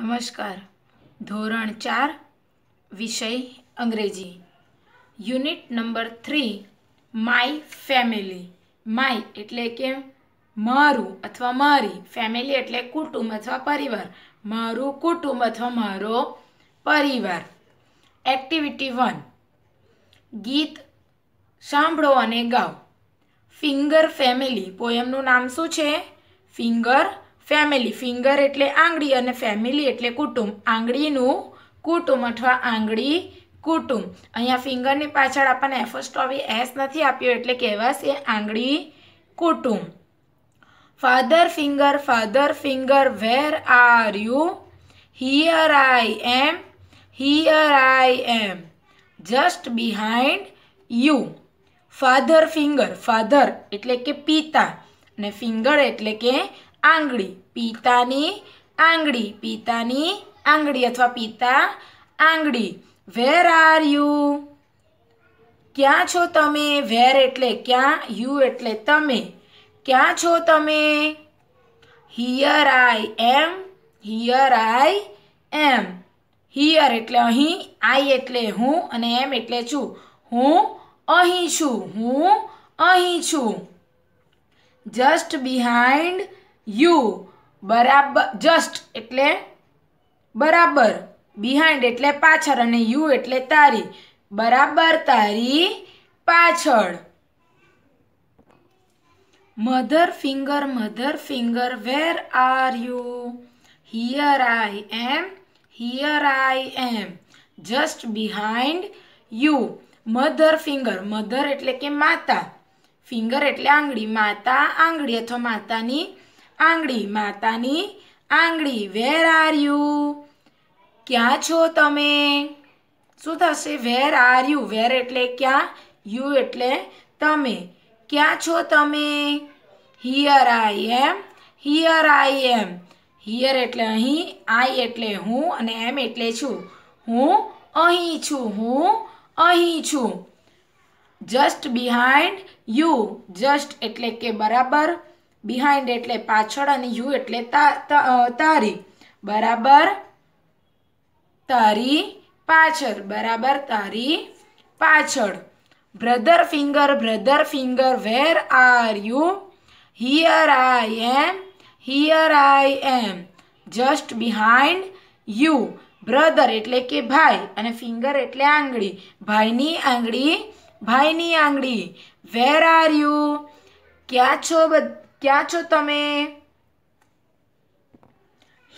નમસ્કાર ધોરણ ચાર વિષય અંગ્રેજી unit number three my family my એટલે કે મારું અથવા મારી ફેમિલી એટલે કુટુંબ અથવા પરિવાર મારું કુટુંબ અથવા મારો પરિવાર એક્ટિવિટી વન ગીત સાંભળો અને ગાઓ ફિંગર ફેમિલી પોયમનું નામ શું છે ફિંગર ફેમિલી ફિંગર એટલે આંગળી અને ફેમિલી એટલે કુટુંબ આંગળીનું કુટુંબ અથવા આંગળી કુટુંબ અહીંયા ફિંગરની પાછળ આપણને એફોસ્ટોવી એસ નથી આપ્યો એટલે કહેવાશે આંગળી કુટુંબ father finger father finger where are you here I am here I am just behind you father finger father એટલે કે પિતા અને ફિંગર એટલે કે આંગળી પિતાની આંગળી પિતાની આંગળી અથવા પિતા આંગળી વેર આર યુ ક્યાં છો તમે વેર એટલે ક્યાં યુ એટલે તમે ક્યાં છો તમે here I am here I am here એટલે અહીં આઈ એટલે હું અને એમ એટલે છું હું અહીં છું હું અહીં છું જસ્ટ બિહાઇન્ડ યુ બરાબર જસ્ટ એટલે બરાબર બિહાઇન્ડ એટલે પાછળ અને યુ એટલે તારી બરાબર તારી પાછળ mother finger mother finger where are you here I am here I am just behind you mother finger mother એટલે કે માતા ફિંગર એટલે આંગળી માતા આંગળી અથવા માતાની આંગળી માતાની આંગળી વેર આર યુ ક્યાં છો તમે શું થશે વેર આર યુ વેર એટલે ક્યાં યુ એટલે તમે ક્યાં છો તમે here I am here I am here એટલે અહીં આઈ એટલે હું અને એમ એટલે છું હું અહીં છું હું અહીં છું જસ્ટ બિહાઇન્ડ યુ જસ્ટ એટલે કે બરાબર બિહાઇન્ડ એટલે પાછળ અને યુ એટલે તારી બરાબર તારી પાછળ બરાબર તારી પાછળ brother finger brother finger where are you here I am here I am just behind you brother એટલે કે ભાઈ અને ફિંગર એટલે આંગળી ભાઈની આંગળી ભાઈની આંગળી વેર આર યુ ક્યાં છો બધા ક્યાં છો તમે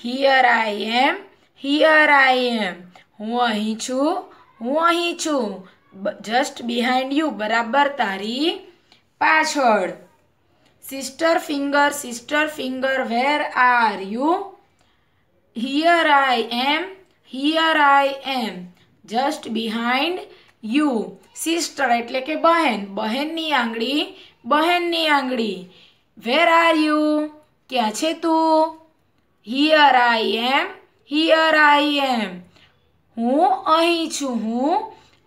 here I am here I એમ હું અહીં છું હું અહીં છું જસ્ટ બિહાઇન્ડ યુ બરાબર તારી પાછળ sister finger sister finger where are you here I am here I am just behind you sister એટલે કે બહેન બહેનની આંગળી બહેનની આંગળી वेर आर यू क्या छे तू here I am here I am हूँ अही छु हूँ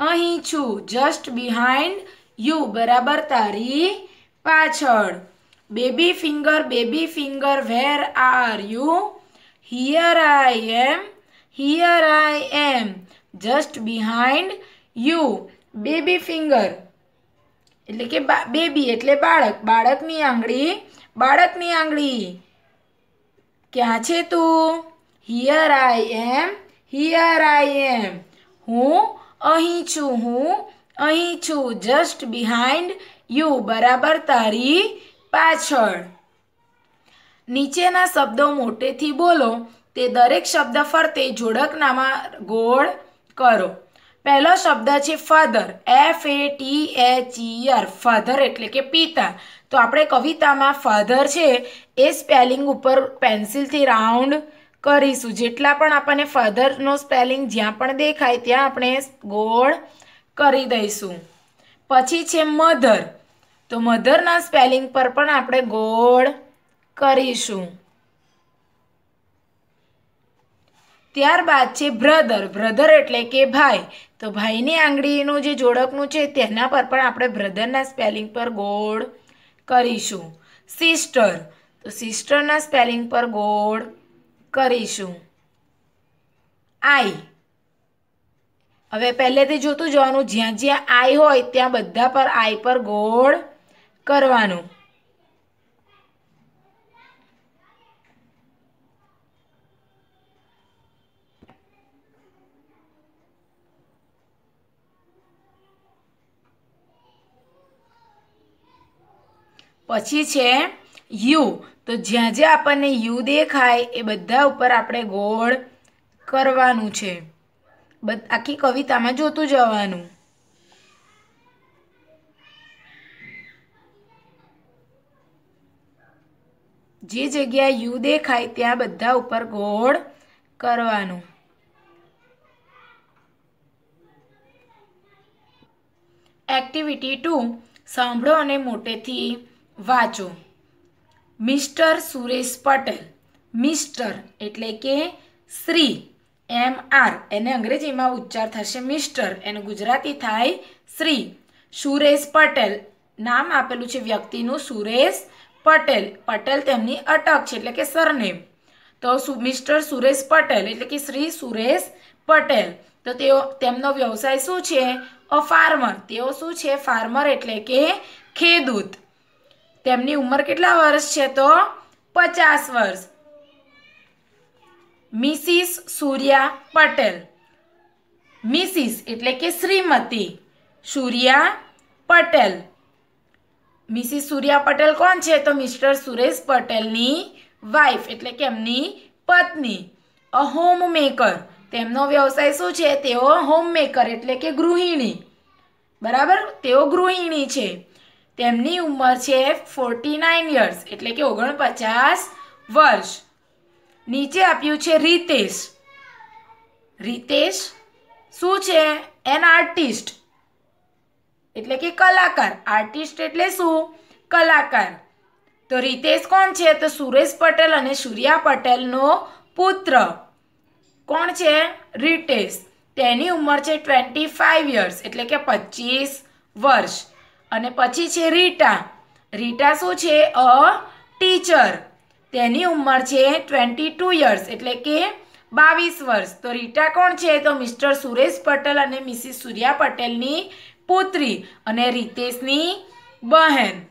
अही छु जस्ट बिहाइंड यू बराबर तारी पाचड़ baby finger baby finger where are you here I am here I am just behind you baby finger એટલે કે બેબી એટલે બાળક બાળકની આંગળી બાળકની આંગળી ક્યાં છે તું here I am here I એમ હું અહીં છું હું અહીં છું જસ્ટ બિહાઇન્ડ યુ બરાબર તારી પાછળ નીચેના શબ્દો મોટેથી બોલો તે દરેક શબ્દ ફરતે જોડકનામાં ગોળ કરો પહેલો શબ્દ છે father F A T H E R father એટલે કે પિતા તો આપણે કવિતામાં ફાધર છે એ સ્પેલિંગ ઉપર પેન્સિલથી રાઉન્ડ કરીશું જેટલા પણ આપણને ફાધરનો સ્પેલિંગ જ્યાં પણ દેખાય ત્યાં આપણે ગોળ કરી દઈશું પછી છે મધર તો મધરના સ્પેલિંગ પર પણ આપણે ગોળ કરીશું ત્યારબાદ છે બ્રધર બ્રધર એટલે કે ભાઈ તો ભાઈની આંગળીનું જે જોડકનું છે તેના પર પણ આપણે બ્રધરના સ્પેલિંગ પર ગોળ કરીશું સિસ્ટર તો સિસ્ટરના સ્પેલિંગ પર ગોળ કરીશું આઈ હવે પહેલેથી જોતું જવાનું જ્યાં જ્યાં આઈ હોય ત્યાં બધા પર આઈ પર ગોળ કરવાનું પછી છે યુ તો જ્યાં જ્યાં આપણને યુ દેખાય એ બધા ઉપર આપણે ગોળ કરવાનું છે આખી કવિતામાં જોતું જવાનું જે જગ્યા યુ દેખાય ત્યાં બધા ઉપર ગોળ કરવાનું એક્ટિવિટી ટુ સાંભળો અને મોટેથી વાંચો મિસ્ટર સુરેશ પટેલ મિસ્ટર એટલે કે શ્રી એમ આર એને અંગ્રેજીમાં ઉચ્ચાર થશે મિસ્ટર એનું ગુજરાતી થાય શ્રી સુરેશ પટેલ નામ આપેલું છે વ્યક્તિનું સુરેશ પટેલ પટેલ તેમની અટક છે એટલે કે સરનેમ તો મિસ્ટર સુરેશ પટેલ એટલે કે શ્રી સુરેશ પટેલ તો તેઓ તેમનો વ્યવસાય શું છે અ ફાર્મર તેઓ શું છે ફાર્મર એટલે કે ખેડૂત તેમની ઉંમર કેટલા વર્ષ છે તો પચાસ વર્ષ મિસિસ સૂર્યા પટેલ મિસિસ એટલે કે શ્રીમતી સૂર્યા પટેલ મિસિસ સૂર્યા પટેલ કોણ છે તો મિસ્ટર સુરેશ પટેલની વાઇફ એટલે કે એમની પત્ની અ હોમ મેકર તેમનો વ્યવસાય શું છે તેઓ હોમ મેકર એટલે કે ગૃહિણી બરાબર તેઓ ગૃહિણી છે તેમની ઉંમર છે ફોર્ટી નાઇન યર્સ એટલે કે ઓગણપચાસ વર્ષ નીચે આપ્યું છે રીતેશ રીતેશ શું છે એન આર્ટિસ્ટ એટલે કે કલાકાર આર્ટિસ્ટ એટલે શું કલાકાર તો રીતેશ કોણ છે તો સુરેશ પટેલ અને સૂર્યા પટેલનો પુત્ર કોણ છે રીતેશ તેની ઉંમર છે ટ્વેન્ટી ફાઇવ યર્સ એટલે કે પચીસ વર્ષ અને પછી છે રીટા રીટા શું છે અ ટીચર તેની ઉંમર છે ટ્વેન્ટી ટુ યર્સ એટલે કે બાવીસ વર્ષ તો રીટા કોણ છે તો મિસ્ટર સુરેશ પટેલ અને મિસિસ સૂર્યા પટેલની પુત્રી અને રીતેશની બહેન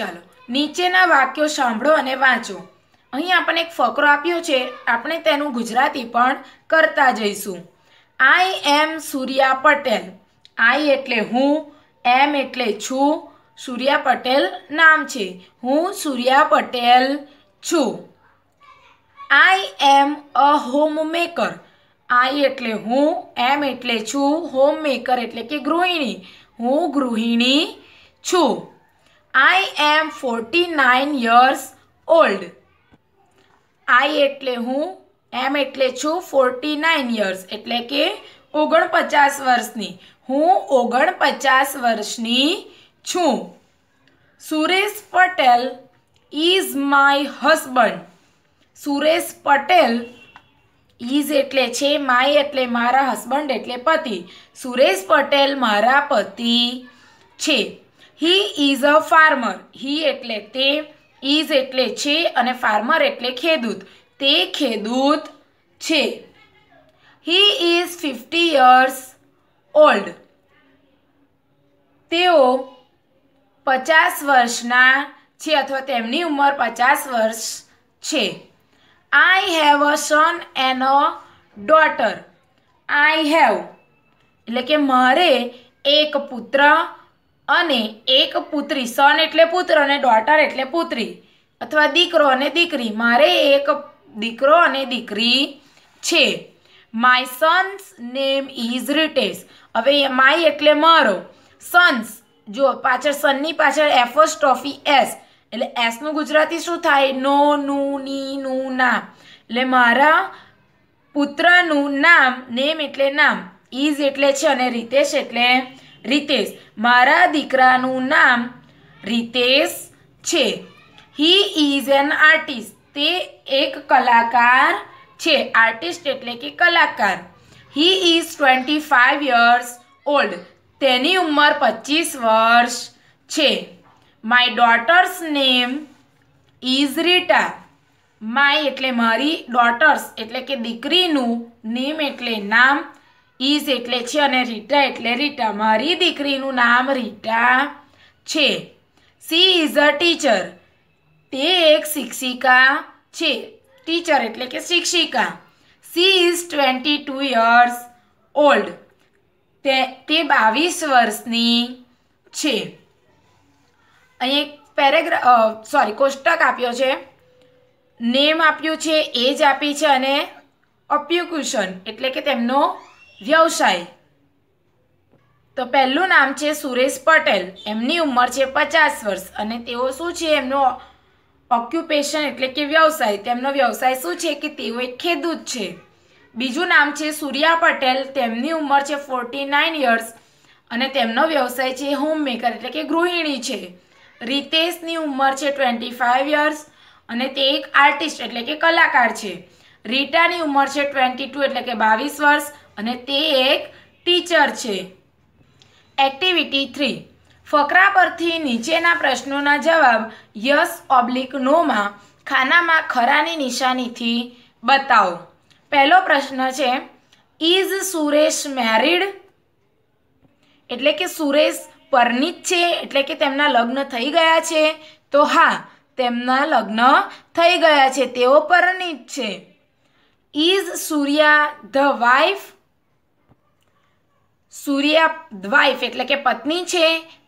ચાલો નીચેના વાક્યો સાંભળો અને વાંચો અહીં આપણને એક ફકરો આપ્યો છે આપણે તેનું ગુજરાતી પણ કરતા જઈશું આઈ એમ સૂર્યા પટેલ આઈ એટલે હું એમ એટલે છું સૂર્યા પટેલ નામ છે હું સૂર્યા પટેલ છું I M a home maker આઈ એટલે હું એમ એટલે છું હોમ મેકર એટલે કે ગૃહિણી હું ગૃહિણી છું I am forty nine years old I એટલે હું એમ એટલે છું ફોર્ટી નાઇન યર્સ એટલે કે ઓગણપચાસ વર્ષની હું ઓગણપચાસ વર્ષની છું Suresh Patel is my husband Suresh Patel is એટલે છે માય એટલે મારા હસબન્ડ એટલે પતિ સુરેશ પટેલ મારા પતિ છે he is a farmer he એટલે તે ઇઝ એટલે છે અને ફાર્મર એટલે ખેડૂત તે ખેડૂત છે he is fifty years old તેઓ પચાસ વર્ષના છે અથવા તેમની ઉંમર પચાસ વર્ષ છે I have a son and a daughter I have એટલે કે મારે એક પુત્ર અને એક પુત્રી સન એટલે પુત્ર અને ડોટર એટલે પુત્રી અથવા દીકરો અને દીકરી મારે એક દીકરો અને દીકરી છે my son's name is Ritesh હવે માય એટલે મારો સન્સ જો પાછળ સનની પાછળ એફર્સ ટ્રોફી એસ એટલે એસનું ગુજરાતી શું થાય નો નુ ની નું ના એટલે મારા પુત્રનું નામ નેમ એટલે નામ ઇઝ એટલે છે અને રીતેશ એટલે રીતેશ મારા દીકરાનું નામ રીતેશ છે હી ઇઝ એન આર્ટિસ્ટ તે એક કલાકાર છે આર્ટિસ્ટ એટલે કે કલાકાર he is twenty five years old તેની ઉંમર પચીસ વર્ષ છે my daughter's name is Rita my એટલે મારી ડોટર્સ એટલે કે દીકરીનું નેમ એટલે નામ ઇઝ એટલે છે અને રીટા એટલે રીટા મારી દીકરીનું નામ રીટા છે સી ઇઝ અ ટીચર તે એક શિક્ષિકા છે ટીચર એટલે કે શિક્ષિકા she is twenty two years old તે તે બાવીસ વર્ષની છે અહીં એક પેરેગ્રાફ સોરી કોષ્ટક આપ્યો છે નેમ આપ્યું છે એજ આપી છે અને ઓપ્યુક્યુશન એટલે કે તેમનો વ્યવસાય તો પહેલું નામ છે સુરેશ પટેલ એમની ઉંમર છે પચાસ વર્ષ અને તેઓ શું છે એમનો ઓક્યુપેશન એટલે કે વ્યવસાય તેમનો વ્યવસાય શું છે કે તેઓ એક ખેડૂત છે બીજું નામ છે સૂર્યા પટેલ તેમની ઉંમર છે ફોર્ટી નાઇન યર્સ અને તેમનો વ્યવસાય છે હોમમેકર એટલે કે ગૃહિણી છે રિતેશની ઉંમર છે ટ્વેન્ટી ફાઇવ યર્સ અને તે એક આર્ટિસ્ટ એટલે કે કલાકાર છે રીટાની ઉંમર છે ટ્વેન્ટી ટુ એટલે કે બાવીસ વર્ષ અને તે એક ટીચર છે એક્ટિવિટી થ્રી ફકરા પરથી નીચેના પ્રશ્નોના જવાબ યસ ઓબ્લિક નોમાં ખાનામાં ખરાની નિશાનીથી બતાવો પહેલો પ્રશ્ન છે ઇઝ સુરેશ મેરિડ એટલે કે સુરેશ પરણિત છે એટલે કે તેમના લગ્ન થઈ ગયા છે તો હા તેમના લગ્ન થઈ ગયા છે તેઓ પરણિત છે is Surya the wife Surya wife એટલે કે પત્ની છે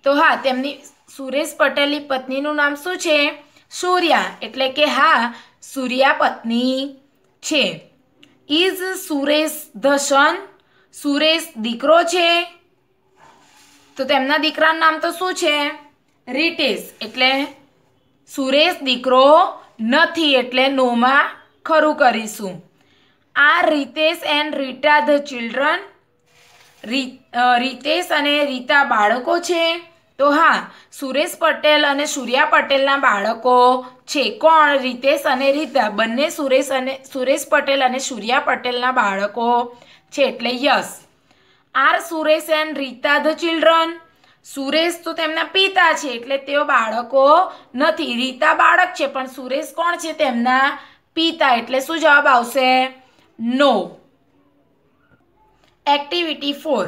તો હા તેમની સુરેશ પટેલની પત્નીનું નામ શું છે સૂર્યા એટલે કે હા સૂર્યા પત્ની છે is Suresh the son Suresh દીકરો છે તો તેમના દીકરાનું નામ તો શું છે રિટેશ એટલે સુરેશ દીકરો નથી એટલે નોમાં ખરું કરીશું આ Ritesh and Rita the children Ritesh અને રીતા બાળકો છે તો હા સુરેશ પટેલ અને સૂર્યા પટેલના બાળકો છે કોણ રીતેશ અને રીતા બંને સુરેશ અને સુરેશ પટેલ અને સૂર્યા પટેલના બાળકો છે એટલે yes are Suresh and Rita the children Suresh તો તેમના પિતા છે એટલે તેઓ બાળકો નથી રીતા બાળક છે પણ સુરેશ કોણ છે તેમના પિતા એટલે શું જવાબ આવશે નો એક્ટિવિટી ફોર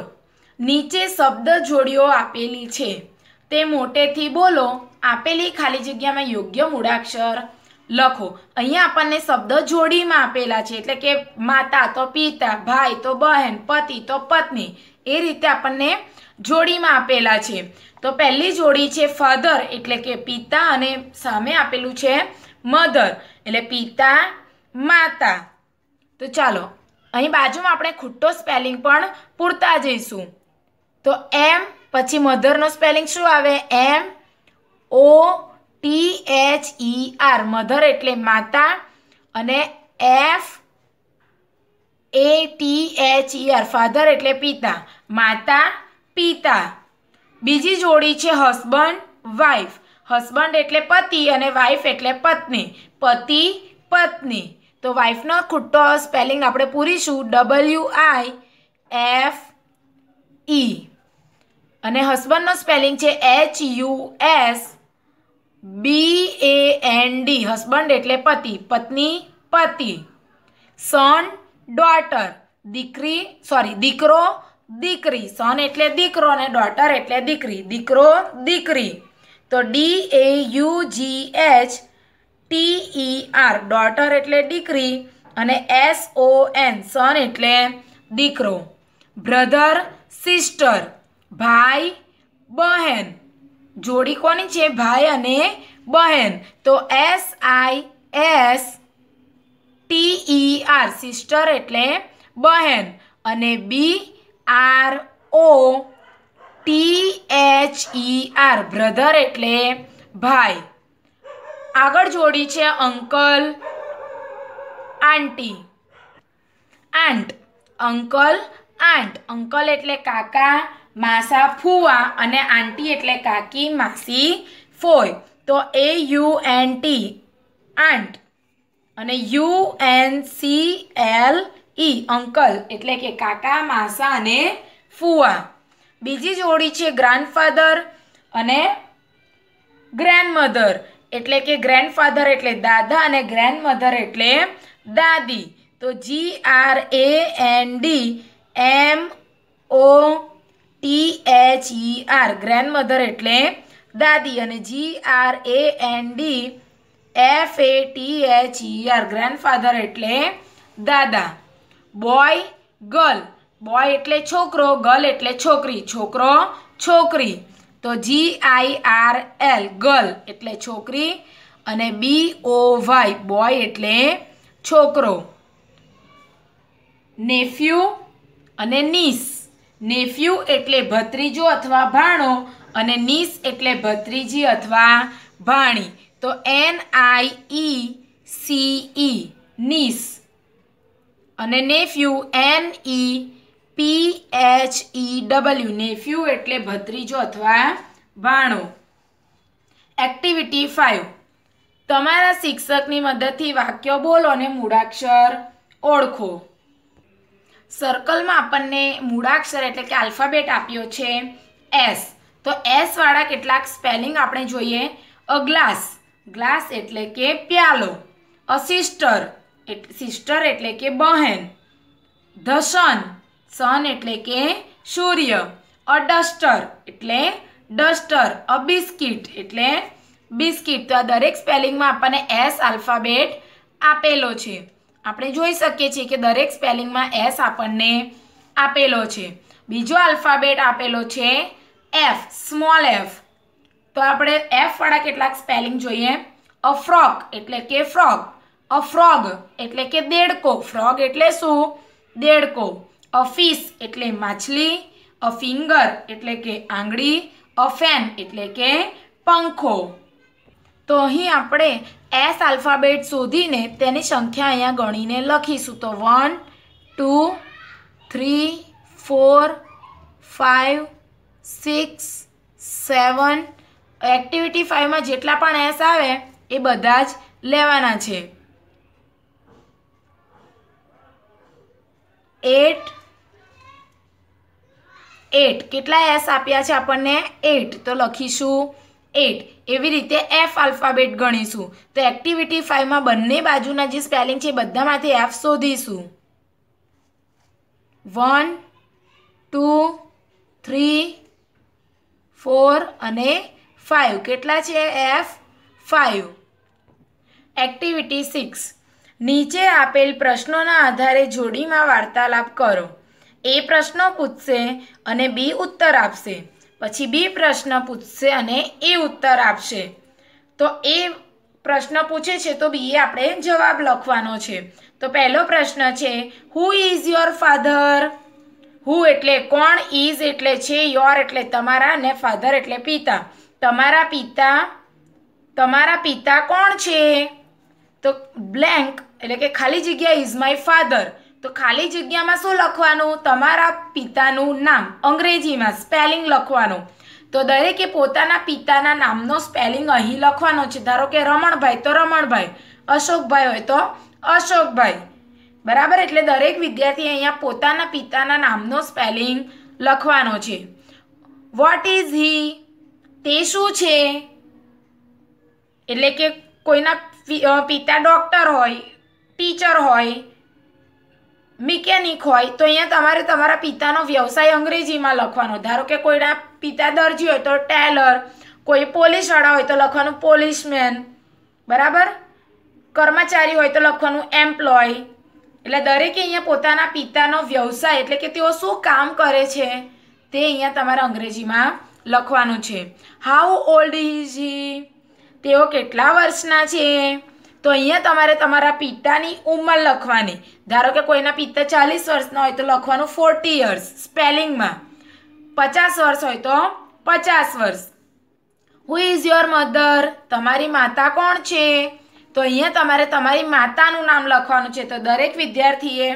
નીચે શબ્દ જોડીઓ આપેલી છે તે મોટેથી બોલો આપેલી ખાલી જગ્યામાં યોગ્ય મૂળાક્ષર લખો અહીંયા આપણને શબ્દ જોડીમાં આપેલા છે એટલે કે માતા તો પિતા ભાઈ તો બહેન પતિ તો પત્ની એ રીતે આપણને જોડીમાં આપેલા છે તો પહેલી જોડી છે ફાધર એટલે કે પિતા અને સામે આપેલું છે મધર એટલે પિતા માતા તો ચાલો અહીં બાજુમાં આપણે ખોટો સ્પેલિંગ પણ પૂરતા જઈશું તો એમ પછી મધરનો સ્પેલિંગ શું આવે M O T H E R mother એટલે માતા અને F A T H E R father એટલે પિતા માતા પિતા બીજી જોડી છે હસબન્ડ વાઈફ હસબન્ડ એટલે પતિ અને વાઈફ એટલે પત્ની પતિ પત્ની તો વાઈફનો ખુટ્ટો સ્પેલિંગ આપણે પૂરીશું ડબલ્યુ આઈ એફ ઈ અને હસબન્ડનો સ્પેલિંગ છે H U S B A N D husband એટલે પતિ પત્ની પતિ સન ડોટર દીકરી સોરી દીકરો દીકરી સન એટલે દીકરો અને ડોટર એટલે દીકરી દીકરો દીકરી તો D A U G H T E R daughter એટલે દીકરી અને એસ ઓ એન સન એટલે દીકરો બ્રધર સિસ્ટર ભાઈ બહેન જોડી કોની છે ભાઈ અને બહેન તો S I S T E R sister એટલે બહેન અને B R O T H E R brother એટલે ભાઈ આગળ જોડી છે uncle aunty aunt uncle aunt uncle એટલે કાકા માસા ફુવા અને આંટી એટલે કાકી માસી ફોય તો A U N T aunt અને U N C L E uncle એટલે કે કાકા માસા અને ફુવા બીજી જોડી છે ગ્રાન્ડફાધર અને ગ્રેન્ડમધર એટલે કે ગ્રેન્ડફાધર એટલે દાદા અને ગ્રેન્ડમધર એટલે દાદી તો G R A N D M O T H E R grandmother એટલે દાદી અને G R A N D F A T H E R grandfather એટલે દાદા બોય ગર્લ બોય એટલે છોકરો ગર્લ એટલે છોકરી છોકરો છોકરી તો G I R L girl એટલે છોકરી અને બી ઓ વાય બોય એટલે છોકરો નેફ્યુ અને નીસ નેફ્યુ એટલે ભત્રીજો અથવા ભાણો અને નીસ એટલે ભત્રીજી અથવા ભાણી તો N I E C E niece અને nephew N E P H E W nephew એટલે ભત્રીજો અથવા ભાણો એક્ટિવિટી ફાઇવ તમારા શિક્ષકની મદદથી વાક્યો બોલો અને મૂળાક્ષર ઓળખો સર્કલમાં આપણને મૂળાક્ષર એટલે કે આલ્ફાબેટ આપ્યો છે એસ તો એસવાળા કેટલાક સ્પેલિંગ આપણે જોઈએ અ ગ્લાસ ગ્લાસ એટલે કે પ્યાલો અસિસ્ટર સિસ્ટર એટલે કે બહેન ધ સન સન એટલે કે સૂર્ય અ ડસ્ટર એટલે ડસ્ટર અ બિસ્કિટ એટલે બિસ્કિટ તો આ દરેક સ્પેલિંગમાં આપણને એસ આલ્ફાબેટ આપેલો છે આપણે જોઈ શકીએ છીએ કે દરેક સ્પેલિંગમાં એસ આપણને આપેલો છે બીજો આલ્ફાબેટ આપેલો છે એફ સ્મોલ એફ તો આપણે એફવાળા કેટલાક સ્પેલિંગ જોઈએ અ ફ્રોક એટલે કે ફ્રોગ અ ફ્રોગ એટલે કે દેડકો ફ્રોગ એટલે શું દેડકો અ ફિશ એટલે માછલી અ ફિંગર એટલે કે આંગળી અ ફેન એટલે કે પંખો તો અહીં આપણે એસ આલ્ફાબેટ શોધીને તેની સંખ્યા અહીંયા ગણીને લખીશું તો one two three four five six seven activity ફાઇવમાં જેટલા પણ એસ આવે એ બધા જ લેવાના છે એટ એટ કેટલા એસ આપ્યા છે આપણને એટ તો લખીશું એટ એવી રીતે એફ આલ્ફાબેટ ગણીશું તો એક્ટિવિટી ફાઇવમાં બંને બાજુના જે સ્પેલિંગ છે બધામાંથી એફ શોધીશું વન ટુ થ્રી ફોર અને ફાઇવ કેટલા છે એફ ફાઇવ એક્ટિવિટી સિક્સ નીચે આપેલ પ્રશ્નોના આધારે જોડીમાં વાર્તાલાપ કરો એ પ્રશ્નો પૂછશે અને બી ઉત્તર આપશે પછી બી પ્રશ્ન પૂછશે અને એ ઉત્તર આપશે તો એ પ્રશ્ન પૂછે છે તો બી આપણે જવાબ લખવાનો છે તો પહેલો પ્રશ્ન છે who is your father who એટલે કોણ ઇઝ એટલે છે યોર એટલે તમારા અને ફાધર એટલે પિતા તમારા પિતા તમારા પિતા કોણ છે તો બ્લેન્ક એટલે કે ખાલી જગ્યા ઇઝ માય ફાધર તો ખાલી જગ્યામાં શું લખવાનું તમારા પિતાનું નામ અંગ્રેજીમાં સ્પેલિંગ લખવાનું તો દરેકે પોતાના પિતાના નામનો સ્પેલિંગ અહીં લખવાનો છે ધારો કે રમણભાઈ તો રમણભાઈ અશોકભાઈ હોય તો અશોકભાઈ બરાબર એટલે દરેક વિદ્યાર્થી અહીંયા પોતાના પિતાના નામનો સ્પેલિંગ લખવાનો છે વોટ ઇઝ હી તે શું છે એટલે કે કોઈના પિતા ડૉક્ટર હોય ટીચર હોય મિકેનિક હોય તો અહીંયા તમારે તમારા પિતાનો વ્યવસાય અંગ્રેજીમાં લખવાનો ધારો કે કોઈના પિતા દરજી હોય તો ટેલર કોઈ પોલીસવાળા હોય તો લખવાનું પોલીસમેન બરાબર કર્મચારી હોય તો લખવાનું એમ્પ્લોય એટલે દરેકે અહીંયા પોતાના પિતાનો વ્યવસાય એટલે કે તેઓ શું કામ કરે છે તે અહીંયા તમારે અંગ્રેજીમાં લખવાનું છે હાઉ ઓલ્ડ ઇઝ હી તેઓ કેટલા વર્ષના છે તો અહીંયા તમારે તમારા પિતાની ઉંમર લખવાની ધારો કે કોઈના પિતા ચાલીસ વર્ષના હોય તો લખવાનું ફોર્ટી યર્સ સ્પેલિંગમાં પચાસ વર્ષ હોય તો પચાસ વર્ષ હુ ઇઝ યોર મધર તમારી માતા કોણ છે તો અહીંયા તમારે તમારી માતાનું નામ લખવાનું છે તો દરેક વિદ્યાર્થીએ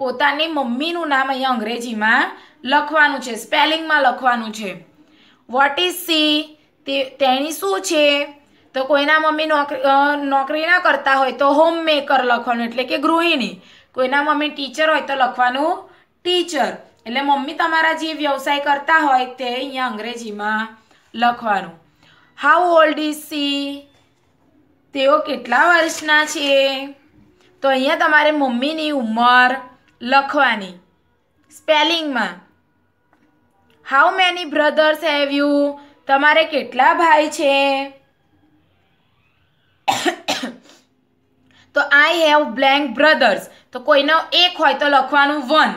પોતાની મમ્મીનું નામ અહીંયા અંગ્રેજીમાં લખવાનું છે સ્પેલિંગમાં લખવાનું છે વોટ ઇઝ સી તેણી શું છે તો કોઈના મમ્મી નોકરી નોકરી ના કરતા હોય તો હોમમેકર લખવાનું એટલે કે ગૃહિણી કોઈના મમ્મી ટીચર હોય તો લખવાનું ટીચર એટલે મમ્મી તમારા જે વ્યવસાય કરતા હોય તે અહીંયા અંગ્રેજીમાં લખવાનું હાઉ ઓલ્ડ ઇઝ સી તેઓ કેટલા વર્ષના છે તો અહીંયા તમારે મમ્મીની ઉંમર લખવાની સ્પેલિંગમાં how many brothers have you તમારે કેટલા ભાઈ છે તો આઈ હેવ બ્લેન્ક બ્રધર્સ તો કોઈનો એક હોય તો લખવાનું વન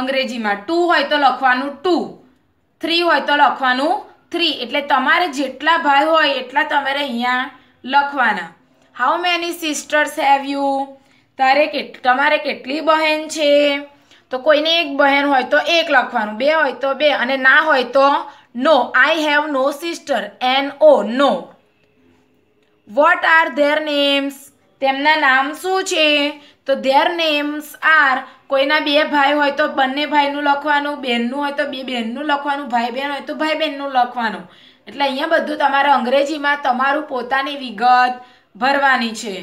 અંગ્રેજીમાં ટુ હોય તો લખવાનું ટુ થ્રી હોય તો લખવાનું થ્રી એટલે તમારે જેટલા ભાઈ હોય એટલા તમારે અહીંયા લખવાના how many sisters have you તારે કેટ તમારે કેટલી બહેન છે તો કોઈને એક બહેન હોય તો એક લખવાનું બે હોય તો બે અને ના હોય તો no I have no sister N O no what are their names તેમના નામ શું છે તો ધેર નેમ્સ આર કોઈના બે ભાઈ હોય તો બંને ભાઈનું લખવાનું બહેનનું હોય તો બે બહેનનું લખવાનું ભાઈ બહેન હોય તો ભાઈ બહેનનું લખવાનું એટલે અહીંયા બધું તમારે અંગ્રેજીમાં તમારું પોતાની વિગત ભરવાની છે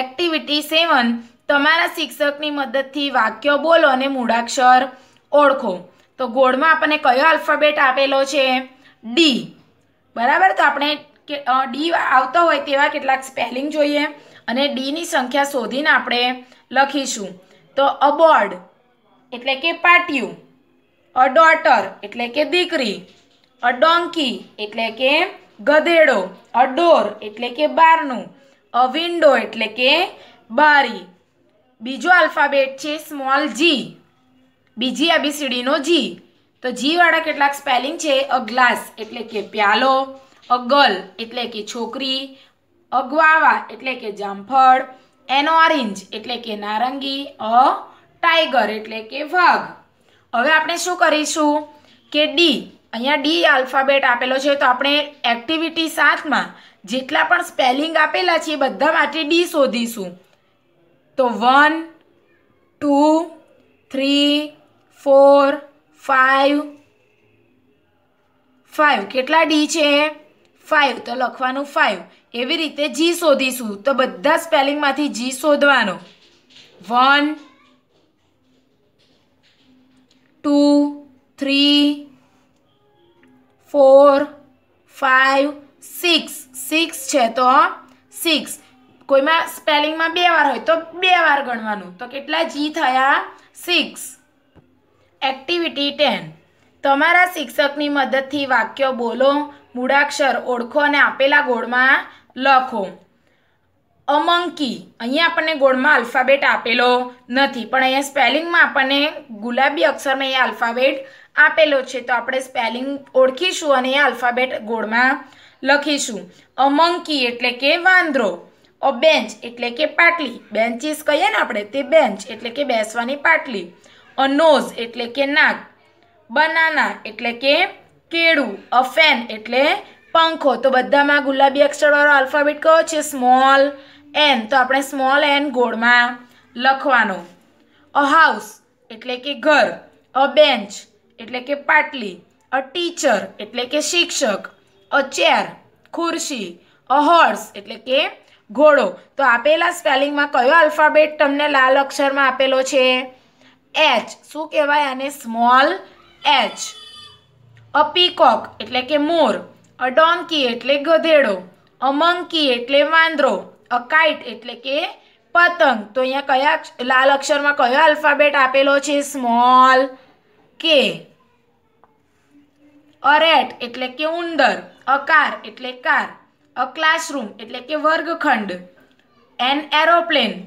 એક્ટિવિટી સેવન તમારા શિક્ષકની મદદથી વાક્યો બોલો અને મૂળાક્ષર ઓળખો તો ગોળમાં આપણને કયો આલ્ફાબેટ આપેલો છે ડી બરાબર તો આપણે કે ડી આવતા હોય તેવા કેટલાક સ્પેલિંગ જોઈએ અને ડીની સંખ્યા શોધીને આપણે લખીશું તો અબોર્ડ એટલે કે પાટિયું અ ડોટર એટલે કે દીકરી અ ડોંકી એટલે કે ગધેડો અ ડોર એટલે કે બારનું અ વિન્ડો એટલે કે બારી બીજો આલ્ફાબેટ છે સ્મોલ જી બીજી એબીસીડીનો જી તો જીવાળા કેટલાક સ્પેલિંગ છે અ ગ્લાસ એટલે કે પ્યાલો અગલ એટલે કે છોકરી અગવાવા એટલે કે જામફળ એન ઓરેન્જ એટલે કે નારંગી અ ટાઈગર એટલે કે વાઘ હવે આપણે શું કરીશું કે ડી અહીંયા ડી આલ્ફાબેટ આપેલો છે તો આપણે એક્ટિવિટી સાતમાં જેટલા પણ સ્પેલિંગ આપેલા છે બધા માટે ડી શોધીશું તો one two three four five five કેટલા ડી છે ફાઇવ તો લખવાનું ફાઇવ એવી રીતે જી શોધીશું તો બધા સ્પેલિંગમાંથી જી શોધવાનો one two three four five six six છે તો સિક્સ કોઈમાં સ્પેલિંગમાં બે વાર હોય તો બે વાર ગણવાનું તો કેટલા જી થયા સિક્સ એક્ટિવિટી ટેન તમારા શિક્ષકની મદદથી વાક્યો બોલો મૂળાક્ષર ઓળખો અને આપેલા ગોળમાં લખો અમંકી અહીંયા આપણને ગોળમાં આલ્ફાબેટ આપેલો નથી પણ અહીંયા સ્પેલિંગમાં આપણને ગુલાબી અક્ષરમાં એ આલ્ફાબેટ આપેલો છે તો આપણે સ્પેલિંગ ઓળખીશું અને એ આલ્ફાબેટ ગોળમાં લખીશું અમંકી એટલે કે વાંદરો અ બેન્ચ એટલે કે પાટલી બેન્ચીસ કહીએ ને આપણે તે બેન્ચ એટલે કે બેસવાની પાટલી અ નોઝ એટલે કે નાક બનાના એટલે કે કેળું અ ફેન એટલે પંખો તો બધામાં ગુલાબી અક્ષરવાળો આલ્ફાબેટ કયો છે સ્મોલ એન તો આપણે સ્મોલ એન ગોળમાં લખવાનો અ હાઉસ એટલે કે ઘર અ બેન્ચ એટલે કે પાટલી અ ટીચર એટલે કે શિક્ષક અ ચેર ખુરશી અ હોર્સ એટલે કે ઘોડો તો આપેલા સ્પેલિંગમાં કયો આલ્ફાબેટ તમને લાલ અક્ષરમાં આપેલો છે એચ શું કહેવાય આને સ્મોલ એચ અ પીકોક એટલે કે મોર અ ડોન્કી એટલે ગધેડો અ મંકી એટલે વાંદરો અ કાઇટ એટલે કે પતંગ તો અહીંયા કયા લાલ અક્ષરમાં કયો આલ્ફાબેટ આપેલો છે સ્મોલ કે અરેટ એટલે કે ઉંદર અકાર એટલે કાર અ ક્લાસરૂમ એટલે કે વર્ગખંડ એન એરોપ્લેન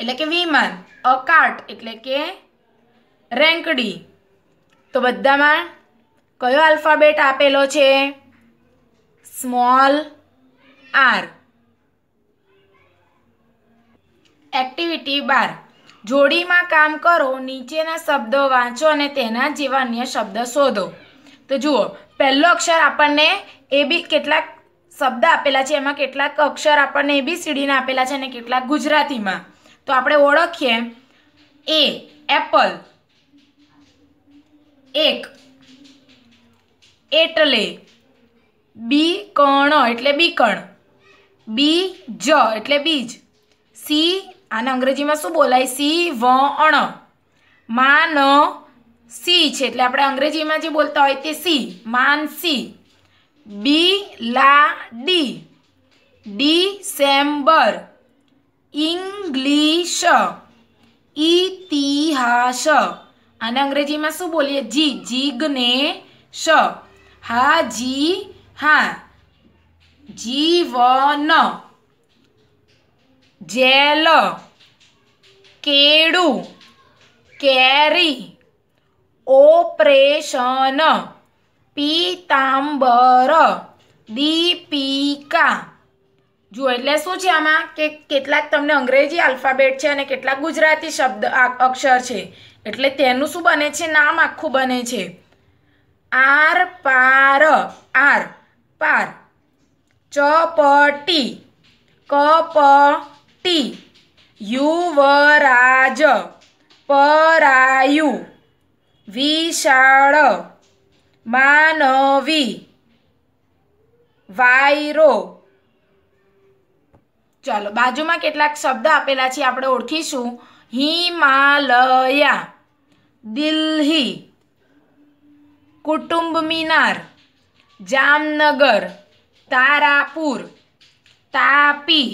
એટલે કે વિમાન અ એટલે કે રેંકડી તો બધામાં કયો આલ્ફાબેટ આપેલો છે સ્મોલ આર એક્ટિવિટી બાર જોડીમાં કામ કરો નીચેના શબ્દો વાંચો અને તેના જેવા અન્ય શબ્દ શોધો તો જુઓ પહેલો અક્ષર આપણને એ બી કેટલાક શબ્દ આપેલા છે એમાં કેટલાક અક્ષર આપણને એ બી સીડીના આપેલા છે અને કેટલાક ગુજરાતીમાં તો આપણે ઓળખીએ એ એપલ એક એટલે બી કણ એટલે બીકણ બી જ એટલે બીજ સી આને અંગ્રેજીમાં શું બોલાય સી વ અણ માન સી છે એટલે આપણે અંગ્રેજીમાં જે બોલતા હોય તે સી માનસી બી લા ડી ડિસેમ્બર ઇંગ્લિશ ઇતિહાસ અને અંગ્રેજીમાં શું બોલીએ જી જીગને શ હા જી હા જીવન જેલ કેળું કેરી ઓપરેશન પીતાંબર દીપિકા જુઓ એટલે શું છે આમાં કે કેટલાક તમને અંગ્રેજી આલ્ફાબેટ છે અને કેટલાક ગુજરાતી શબ્દ અક્ષર છે એટલે તેનું શું બને છે નામ આખું બને છે આર પાર આર પાર ચપટી કપટી યુવરાજ પરાયુ વિશાળ માનવી વાયરો ચાલો બાજુમાં કેટલાક શબ્દ આપેલા છે આપણે ઓળખીશું હિમાલયા દિલ્હી કુટુંબ મિનાર જામનગર તારાપુર તાપી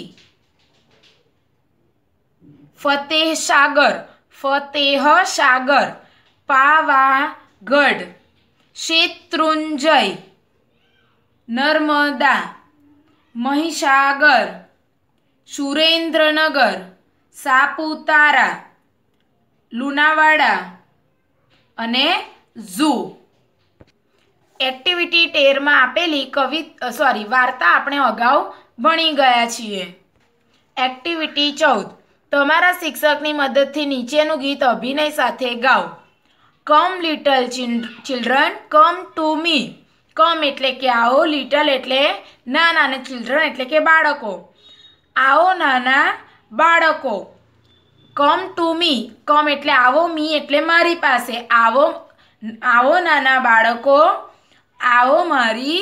ફતેહ સાગર ફતેહ સાગર પાવાગઢ શેત્રુંજય નર્મદા મહીસાગર સુરેન્દ્રનગર સાપુતારા લુણાવાડા અને ઝૂ એક્ટિવિટી ટેરમાં આપેલી કવિ સોરી વાર્તા આપણે અગાઉ ભણી ગયા છીએ એક્ટિવિટી ચૌદ તમારા શિક્ષકની મદદથી નીચેનું ગીત અભિનય સાથે ગાઓ come little children come to me come એટલે કે આવો લિટલ એટલે નાના અને ચિલ્ડ્રન એટલે કે બાળકો આવો નાના બાળકો કમ ટુ મી કમ એટલે આવો મી એટલે મારી પાસે આવો આવો નાના બાળકો આવો મારી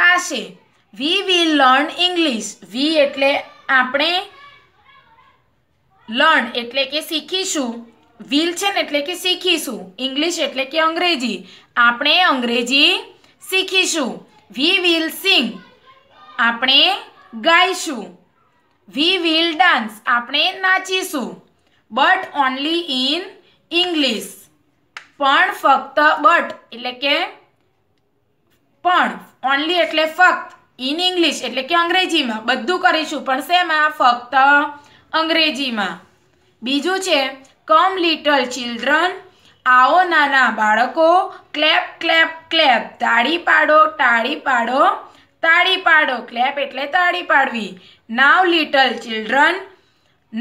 પાસે we will learn English we એટલે આપણે લર્ન એટલે કે શીખીશું વિલ છે ને એટલે કે શીખીશું ઇંગ્લિશ એટલે કે અંગ્રેજી આપણે અંગ્રેજી શીખીશું વી વિલ સિંગ આપણે ગાઈશું વી વિલ ડાન્સ આપણે નાચીશું બટ ઓનલી ઇન ઇંગ્લિશ પણ ફક્ત બટ એટલે કે પણ ઓનલી એટલે ફક્ત ઇન ઇંગ્લિશ એટલે કે અંગ્રેજીમાં બધું કરીશું પણ શેમાં ફક્ત અંગ્રેજીમાં બીજું છે કમ લિટલ ચિલ્ડ્રન આવો નાના બાળકો ક્લેપ ક્લેપ ક્લેપ તાળી પાડો તાળી પાડો તાળી પાડો ક્લેપ એટલે તાળી પાડવી નાવ લિટલ ચિલ્ડ્રન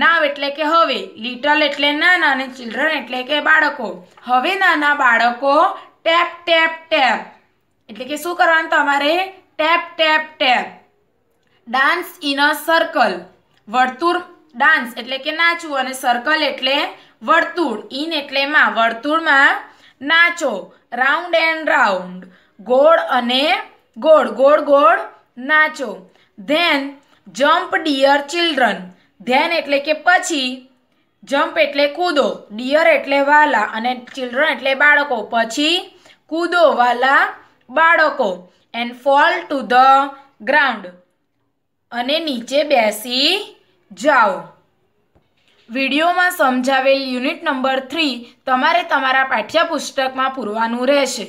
નાવ એટલે કે હવે લિટલ એટલે નાના અને ચિલ્ડ્રન એટલે કે બાળકો હવે નાના બાળકો ટેપ ટેપ ટેપ એટલે કે શું કરવાનું તમારે tap tap tap dance in a circle વર્તુળ ડાન્સ એટલે કે નાચવું અને સર્કલ એટલે વર્તુળ ઇન એટલે માં વર્તુળમાં નાચો રાઉન્ડ એન્ડ રાઉન્ડ ગોળ અને ગોળ ગોળ ગોળ નાચો then jump dear children then એટલે કે પછી જમ્પ એટલે કૂદો ડિયર એટલે વાલા અને ચિલ્ડ્રન એટલે બાળકો પછી કૂદો વાલા બાળકો and fall to the ground અને નીચે બેસી જાઓ વિડીયોમાં સમજાવેલ યુનિટ નંબર થ્રી તમારે તમારા પાઠ્યપુસ્તકમાં પૂરવાનું રહેશે